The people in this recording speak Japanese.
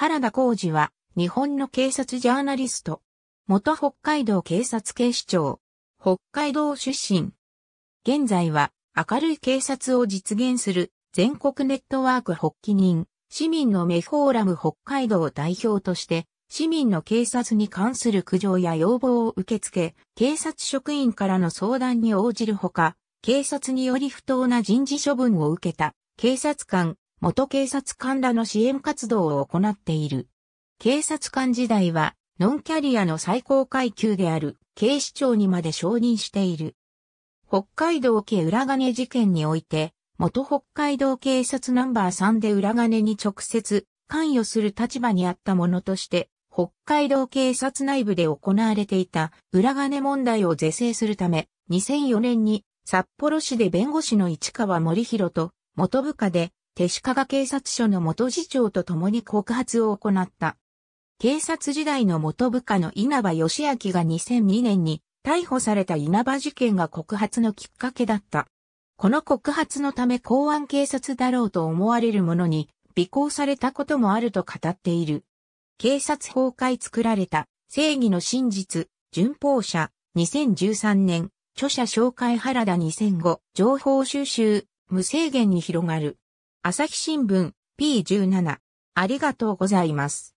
原田浩二は、日本の警察ジャーナリスト。元北海道警察警視庁。北海道出身。現在は、明るい警察を実現する、全国ネットワーク発起人、市民のメフォーラム北海道代表として、市民の警察に関する苦情や要望を受け付け、警察職員からの相談に応じるほか、警察により不当な人事処分を受けた、警察官、元警察官らの支援活動を行っている。警察官時代は、ノンキャリアの最高階級である警視庁にまで承認している。北海道系裏金事件において、元北海道警察ナンバー3で裏金に直接関与する立場にあったものとして、北海道警察内部で行われていた裏金問題を是正するため、2004年に札幌市で弁護士の市川森弘と元部下で手鹿賀警察署の元次長と共に告発を行った。警察時代の元部下の稲葉義明が2002年に逮捕された稲葉事件が告発のきっかけだった。この告発のため公安警察だろうと思われるものに尾行されたこともあると語っている。警察崩壊作られた正義の真実、順法者、2013年、著者紹介原田2005、情報収集、無制限に広がる。朝日新聞 P17。ありがとうございます。